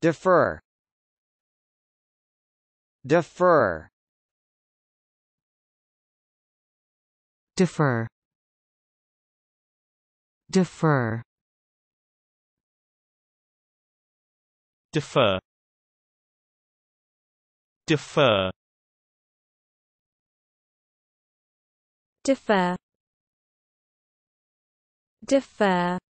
Defer Defer Defer Defer Defer Defer Defer Defer